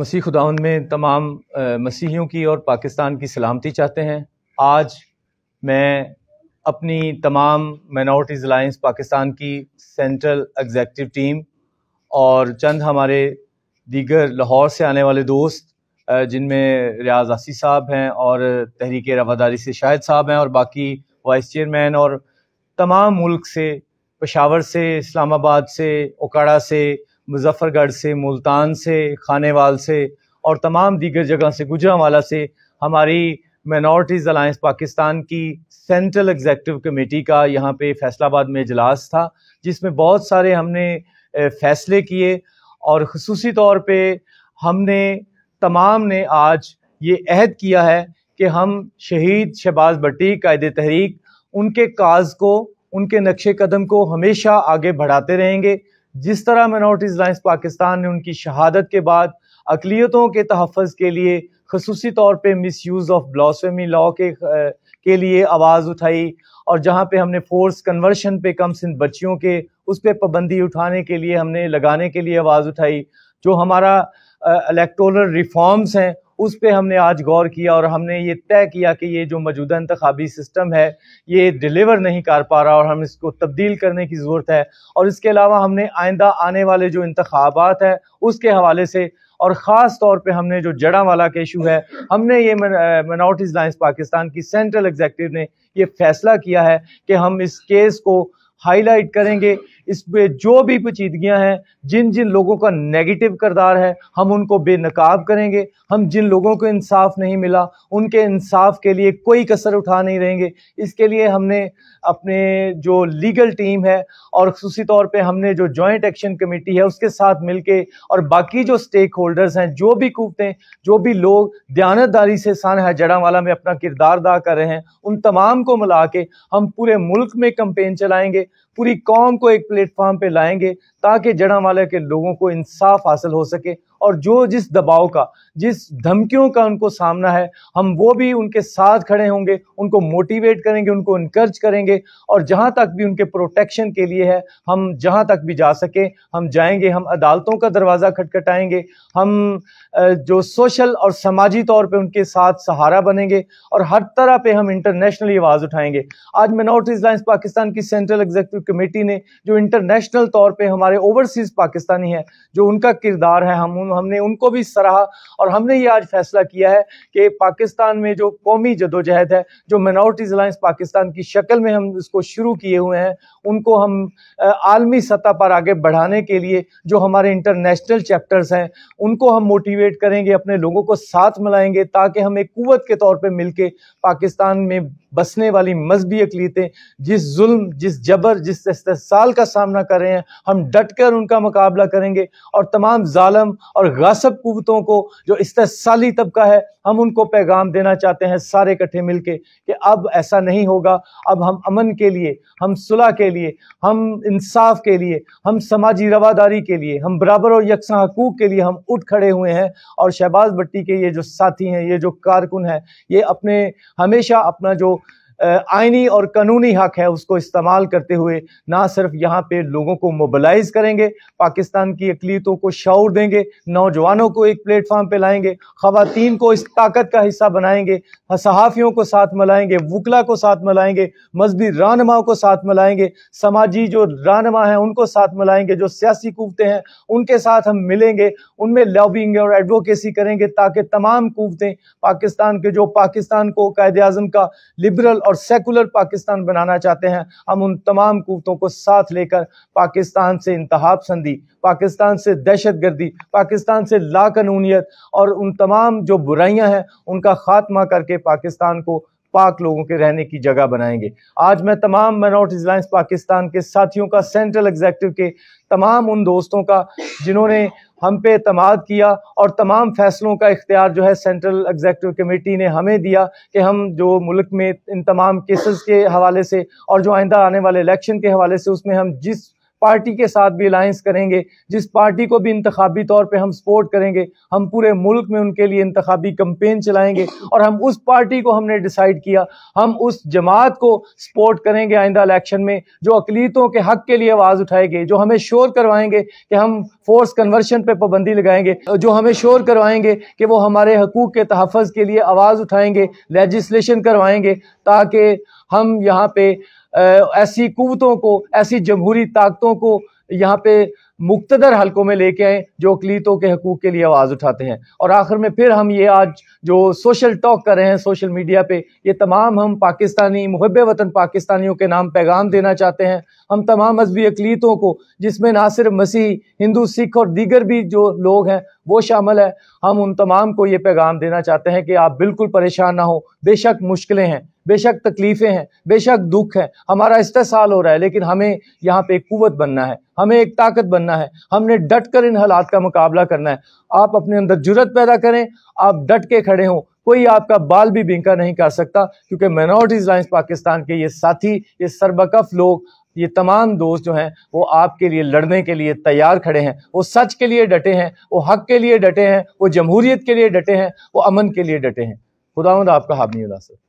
मसीह खुदाउन में तमाम मसीहियों की और पाकिस्तान की सलामती चाहते हैं आज मैं अपनी तमाम माइनॉरिटीज़ अलाइंस पाकिस्तान की सेंट्रल एग्जेक्टिव टीम और चंद हमारे दीगर लाहौर से आने वाले दोस्त जिनमें रियाज आसी साहब हैं और तहरीक रवादारी से शाहिद साहब हैं और बाकी वाइस चेयरमैन और तमाम मुल्क से पशावर से इस्लामाबाद से ओकाड़ा से मुजफ्फरगढ़ से मुल्तान से खानेवाल से और तमाम दीगर जगह से गुजरावाला से हमारी माइनॉरिटीज़ अलायंस पाकिस्तान की सेंट्रल एग्जेक्टिव कमेटी का यहाँ पे फैसलाबाद में इजलास था जिसमें बहुत सारे हमने फैसले किए और खसूसी तौर पे हमने तमाम ने आज ये अहद किया है कि हम शहीद शहबाज भट्टी कायद तहरीक उनके काज को उनके नक्श कदम को हमेशा आगे बढ़ाते रहेंगे जिस तरह मिनोरिटीज लाइन्स पाकिस्तान ने उनकी शहादत के बाद अकलीतों के तहफ़ के लिए खसूसी तौर पर misuse of blasphemy law के के लिए आवाज़ उठाई और जहाँ पे हमने फोर्स कन्वर्शन पे कम सिंध बच्चियों के उस पर पाबंदी उठाने के लिए हमने लगाने के लिए आवाज़ उठाई जो हमारा इलेक्टोरल रिफॉर्म्स हैं उस पर हमने आज गौर किया और हमने ये तय किया कि ये जो मौजूदा इंतबी सिस्टम है ये डिलीवर नहीं कर पा रहा और हम इसको तब्दील करने की ज़रूरत है और इसके अलावा हमने आइंदा आने वाले जो इंतबात हैं उसके हवाले से और ख़ास तौर पर हमने जो जड़ा वाला के इशू है हमने ये माइनॉरिटीज़ लाइन्स पाकिस्तान की सेंट्रल एग्जेक्टिव ने यह फैसला किया है कि हम इस केस को हाईलाइट करेंगे इस पे जो भी पेचीदगियाँ हैं जिन जिन लोगों का नेगेटिव करदार है हम उनको बेनकाब करेंगे हम जिन लोगों को इंसाफ नहीं मिला उनके इंसाफ के लिए कोई कसर उठा नहीं रहेंगे इसके लिए हमने अपने जो लीगल टीम है और खसूस तौर पर हमने जो जॉइंट एक्शन कमेटी है उसके साथ मिलके और बाकी जो स्टेक होल्डर्स हैं जो भी कुवतें जो भी लोग दयानतदारी से सान वाला में अपना किरदार अदा कर रहे हैं उन तमाम को मिला के हम पूरे मुल्क में कंपेन चलाएंगे पूरी कौम को एक प्लेटफॉर्म पे लाएंगे ताकि जड़ा माला के लोगों को इंसाफ हासिल हो सके और जो जिस दबाव का जिस धमकियों का उनको सामना है हम वो भी उनके साथ खड़े होंगे उनको मोटिवेट करेंगे उनको इनकर्ज करेंगे और जहाँ तक भी उनके प्रोटेक्शन के लिए है हम जहाँ तक भी जा सकें हम जाएंगे हम अदालतों का दरवाज़ा खटखटाएंगे हम जो सोशल और समाजी तौर पर उनके साथ सहारा बनेंगे और हर तरह पर हम इंटरनेशनली आवाज़ उठाएंगे आज मिनोरिटीज लाइन्स पाकिस्तान की सेंट्रल एग्जीक्यूटिव कमेटी ने जो इंटरनेशनल तौर पर हमारे हमारे ओवरसीज पाकिस्तानी हैं जो उनका किरदार है हम हमने उनको भी सराहा और हमने ये आज फैसला किया है कि पाकिस्तान में जो कौमी जदोजहद है जो माइनॉरिटीज़ अलाइंस पाकिस्तान की शक्ल में हम इसको शुरू किए हुए हैं उनको हम आलमी सतह पर आगे बढ़ाने के लिए जो हमारे इंटरनेशनल चैप्टर्स हैं उनको हम मोटिवेट करेंगे अपने लोगों को साथ मिलाएंगे ताकि हम एक कुत के तौर पर मिलकर पाकिस्तान में बसने वाली मजहबी अकलीतें जिस जुल्म जिस जबर जिस इस्तेसाल का सामना कर रहे हैं हम डट डटकर उनका मुकाबला करेंगे और तमाम जालम और गसब कुतों को जो इस्तसाली तबका है हम उनको पैगाम देना चाहते हैं सारे इकट्ठे मिल के कि अब ऐसा नहीं होगा अब हम अमन के लिए हम सुलह के लिए हम इंसाफ के लिए हम समाजी रवादारी के लिए हम बराबर और यकसा हकूक के लिए हम उठ खड़े हुए हैं और शहबाज भट्टी के ये जो साथी हैं ये जो कारकुन हैं ये अपने हमेशा अपना जो आइनी और कानूनी हक है उसको इस्तेमाल करते हुए ना सिर्फ यहाँ पे लोगों को मोबलाइज करेंगे पाकिस्तान की अकलीतों को शौर देंगे नौजवानों को एक प्लेटफॉर्म पे लाएंगे खातन को इस ताकत का हिस्सा बनाएंगे सहाफ़ियों को साथ मिलाएंगे वकला को साथ मिलाएंगे मजहबी रानमाओं को साथ मिलाएंगे समाजी जो रानमा हैं उनको साथ मिलाएंगे जो सियासी कुवतें हैं उनके साथ हम मिलेंगे उनमें लॉबिंग और एडवोकेसी करेंगे ताकि तमाम कुवतें पाकिस्तान के जो पाकिस्तान को कायद अजम का लिबरल और सेकुलर पाकिस्तान बनाना चाहते हैं हम उन तमाम कुतों को साथ लेकर पाकिस्तान से इंतहा संधि पाकिस्तान से दहशत गर्दी पाकिस्तान से लाकानूनीत और उन तमाम जो बुराइयां हैं उनका खात्मा करके पाकिस्तान को पाक लोगों के रहने की जगह बनाएंगे आज मैं तमाम माइनॉरिटीज अलाइंस पाकिस्तान के साथियों का सेंट्रल एग्जेक्टिव के तमाम उन दोस्तों का जिन्होंने हम पे अतमाद किया और तमाम फैसलों का इख्तियार जो है सेंट्रल एग्जेक्टिव कमेटी ने हमें दिया कि हम जो मुल्क में इन तमाम केसेस के हवाले से और जो आइंदा आने वाले इलेक्शन के हवाले से उसमें हम जिस पार्टी के साथ भी अलायंस करेंगे जिस पार्टी को भी इंतबी तौर पर हम सपोर्ट करेंगे हम पूरे मुल्क में उनके लिए इंतबी कंपेन चलाएंगे और हम उस पार्टी को हमने डिसाइड किया हम उस जमात को सपोर्ट करेंगे आइंदा इलेक्शन में जो अकलीतों के हक के लिए आवाज़ उठाएंगे जो हमें शोर करवाएंगे कि हम फोर्स कन्वर्शन पर पाबंदी लगाएंगे जो हमें शोर करवाएंगे कि वो हमारे हकूक़ के तहफ़ के लिए आवाज़ उठाएंगे लेजिस्लेशन करवाएंगे ताकि हम यहाँ पे ऐसी कुतों को ऐसी जमहूरी ताकतों को यहाँ पे मुख्तर हलकों में लेके आए जो अकलीतों के हकूक के लिए आवाज़ उठाते हैं और आखिर में फिर हम ये आज जो सोशल टॉक कर रहे हैं सोशल मीडिया पे ये तमाम हम पाकिस्तानी मुहब वतन पाकिस्तानियों के नाम पैगाम देना चाहते हैं हम तमाम मजहबी अकलीतों को जिसमें ना सिर्फ मसीह हिंदू सिख और दीगर भी जो लोग हैं वो शामिल है हम उन तमाम को ये पैगाम देना चाहते हैं कि आप बिल्कुल परेशान ना हो बेशक मुश्किलें हैं बेशक तकलीफ़ें हैं बेशक दुख हैं हमारा इस्तेसाल हो रहा है लेकिन हमें यहाँ पे एक कुवत बनना है हमें एक ताकत बनना है हमने डट कर इन हालात का मुकाबला करना है आप अपने अंदर जरूरत पैदा करें आप डट के खड़े हों कोई आपका बाल भी बिंका नहीं कर सकता क्योंकि माइनॉरिटीज़ लाइन्स पाकिस्तान के ये साथी ये सरबकफ लोग ये तमाम दोस्त जो हैं वो आपके लिए लड़ने के लिए तैयार खड़े हैं वो सच के लिए डटे हैं वो हक के लिए डटे हैं वो जमहूरियत के लिए डटे हैं वो अमन के लिए डटे हैं खुदा आपका हाबनी उदासर